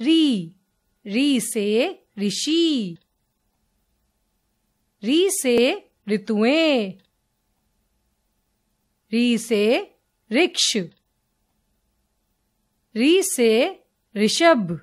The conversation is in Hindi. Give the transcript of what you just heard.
री री से ऋषि री से ऋतुएं री से रिक्ष री से ऋषभ